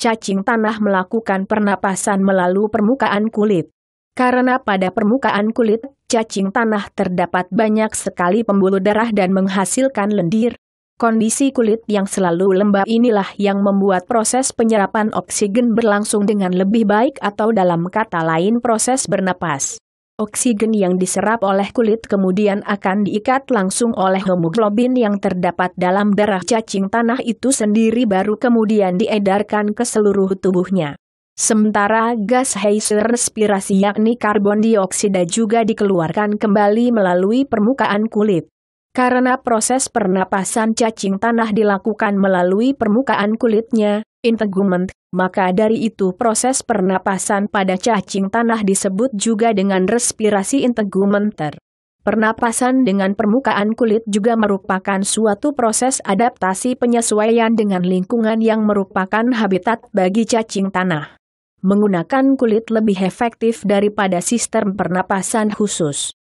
cacing tanah melakukan pernapasan melalui permukaan kulit. Karena pada permukaan kulit, cacing tanah terdapat banyak sekali pembuluh darah dan menghasilkan lendir. Kondisi kulit yang selalu lembab inilah yang membuat proses penyerapan oksigen berlangsung dengan lebih baik atau dalam kata lain proses bernapas. Oksigen yang diserap oleh kulit kemudian akan diikat langsung oleh hemoglobin yang terdapat dalam darah cacing tanah itu sendiri baru kemudian diedarkan ke seluruh tubuhnya. Sementara gas heiser respirasi yakni karbon dioksida juga dikeluarkan kembali melalui permukaan kulit. Karena proses pernapasan cacing tanah dilakukan melalui permukaan kulitnya, integument, maka dari itu proses pernapasan pada cacing tanah disebut juga dengan respirasi integumenter. Pernapasan dengan permukaan kulit juga merupakan suatu proses adaptasi penyesuaian dengan lingkungan yang merupakan habitat bagi cacing tanah. Menggunakan kulit lebih efektif daripada sistem pernapasan khusus.